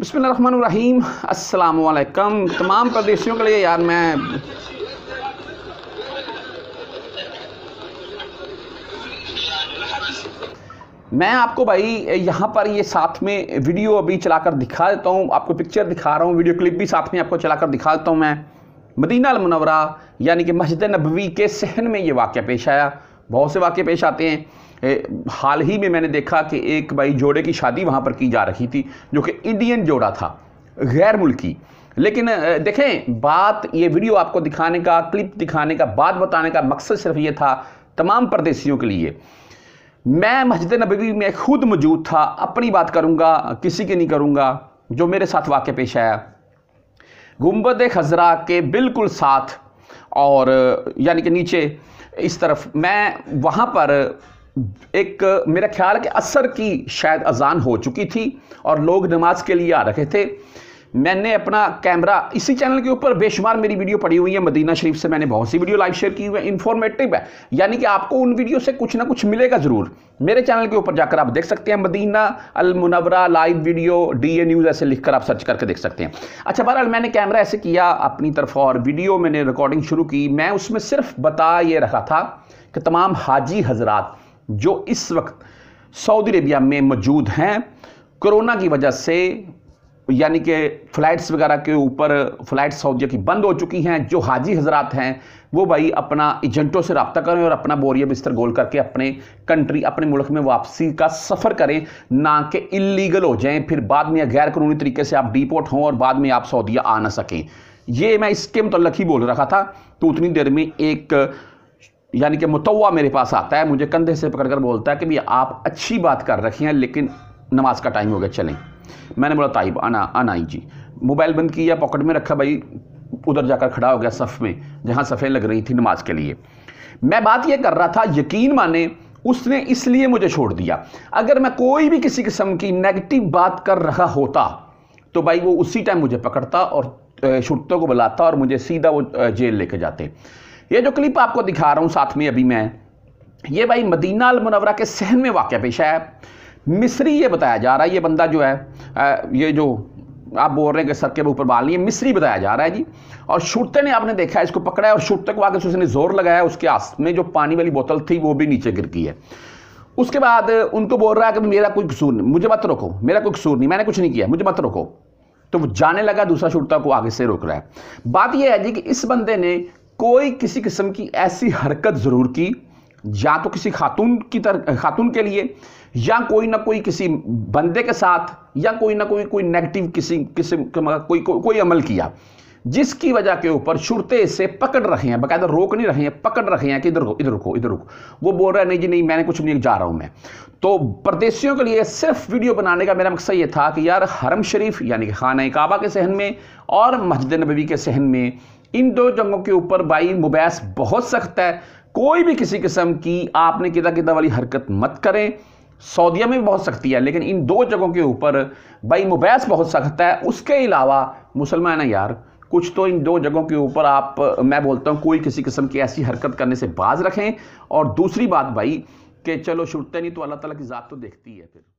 बसमीम असलकम तमाम प्रदेशियों के लिए यार मैं मैं आपको भाई यहाँ पर ये साथ में वीडियो अभी चलाकर दिखा देता हूँ आपको पिक्चर दिखा रहा हूँ वीडियो क्लिप भी साथ में आपको चलाकर दिखा देता हूँ मैं मदीना अलमनवरा यानी कि मस्जिद नबवी के सहन में ये वाक्य पेश आया बहुत से वाक्य पेश आते हैं हाल ही में मैंने देखा कि एक भाई जोड़े की शादी वहाँ पर की जा रही थी जो कि इंडियन जोड़ा था गैर मुल्की लेकिन देखें बात ये वीडियो आपको दिखाने का क्लिप दिखाने का बात बताने का मकसद सिर्फ ये था तमाम परदेशियों के लिए मैं मस्जिद नबी में खुद मौजूद था अपनी बात करूँगा किसी की नहीं करूँगा जो मेरे साथ वाक्य पेश आया गुम्बद खजरा के बिल्कुल साथ और यानी कि नीचे इस तरफ मैं वहाँ पर एक मेरा ख्याल कि असर की शायद अजान हो चुकी थी और लोग नमाज के लिए आ रखे थे मैंने अपना कैमरा इसी चैनल के ऊपर बेशुमार मेरी वीडियो पड़ी हुई है मदीना शरीफ से मैंने बहुत सी वीडियो लाइव शेयर की हुई है इन्फॉर्मेटिव है यानी कि आपको उन वीडियो से कुछ ना कुछ मिलेगा ज़रूर मेरे चैनल के ऊपर जाकर आप देख सकते हैं Medina Almunawwara live video D A news ऐसे लिखकर आप सर्च करके देख सकते हैं अच्छा बहरहाल मैंने कैमरा ऐसे किया अपनी तरफ और वीडियो मैंने रिकॉर्डिंग शुरू की मैं उसमें सिर्फ बता ये रहा था कि तमाम हाजी हजरात जो इस वक्त सऊदी अरेबिया में मौजूद हैं कोरोना की वजह से यानी कि फ़्लाइट्स वगैरह के ऊपर फ़्लाइट्स सऊदिया की बंद हो चुकी हैं जो हाजी हजरात हैं वो भाई अपना एजेंटों से रबता करें और अपना बोरिया बिस्तर गोल करके अपने कंट्री अपने मुल्क में वापसी का सफ़र करें ना कि इलीगल हो जाएं फिर बाद में गैर कानूनी तरीके से आप डिपोर्ट हों और बाद में आप सऊदिया आ ना सकें ये मैं इसके मतलब ही बोल रखा था तो उतनी देर में एक यानी कि मुतवा मेरे पास आता है मुझे कंधे से पकड़ कर बोलता है कि भैया आप अच्छी बात कर रखी हैं लेकिन नमाज का टाइम हो गया चलें मैंने बोला ताइब आना आना जी मोबाइल बंद किया पॉकेट में रखा भाई उधर जाकर खड़ा हो गया सफ़ में जहाँ सफ़ें लग रही थी नमाज के लिए मैं बात यह कर रहा था यकीन माने उसने इसलिए मुझे छोड़ दिया अगर मैं कोई भी किसी किस्म की नेगेटिव बात कर रहा होता तो भाई वो उसी टाइम मुझे पकड़ता और शुरतों को बुलाता और मुझे सीधा वो जेल लेके जाते ये जो क्लिप आपको दिखा रहा हूँ साथ में अभी मैं ये भाई मदीना अलमनवरा के सहन में वाक़ पेशा है मिस्री ये बताया जा रहा है ये बंदा जो है ये जो आप बोल रहे हैं कि सर के ऊपर बाल नहीं है मिस्री बताया जा रहा है जी और शुरते ने आपने देखा है इसको पकड़ा है और शुरते को आगे उसने जोर लगाया उसके आस में जो पानी वाली बोतल थी वो भी नीचे गिर गई है उसके बाद उनको बोल रहा है कि मेरा कोई कसूर नहीं मुझे मत रोको मेरा कोई कसूर नहीं मैंने कुछ नहीं किया मुझे मत रोको तो वो जाने लगा दूसरा शुरता को आगे से रोक रहा है बात यह है जी कि इस बंदे ने कोई किसी किस्म की ऐसी हरकत ज़रूर की या तो किसी खातून की तरह खातून के लिए या कोई ना कोई किसी बंदे के साथ या कोई ना कोई कोई नेगेटिव किसी किसी कोई को, कोई अमल किया जिसकी वजह के ऊपर शुरते से पकड़ रहे हैं बकायदा रोक नहीं रहे हैं पकड़ रहे हैं कि इधर रुको इधर रुको इधर रुको वो बोल रहा है नहीं जी नहीं मैंने कुछ नहीं जा रहा हूं मैं तो परदेशियों के लिए सिर्फ वीडियो बनाने का मेरा मकसद ये था कि यार हरम शरीफ यानी कि खाना काबा के सहन में और मस्जिद नबी के सहन में इन दो जंगों के ऊपर भाई मुबैस बहुत सख्त है कोई भी किसी किस्म की आपने किदा किदा वाली हरकत मत करें सऊदीया में भी बहुत सख्ती है लेकिन इन दो जगहों के ऊपर भाई मुबैस बहुत सख्त है उसके अलावा मुसलमान है यार कुछ तो इन दो जगहों के ऊपर आप मैं बोलता हूँ कोई किसी किस्म की ऐसी हरकत करने से बाज रखें और दूसरी बात भाई कि चलो छुटते नहीं तो अल्लाह ताला की ज़ात तो देखती है फिर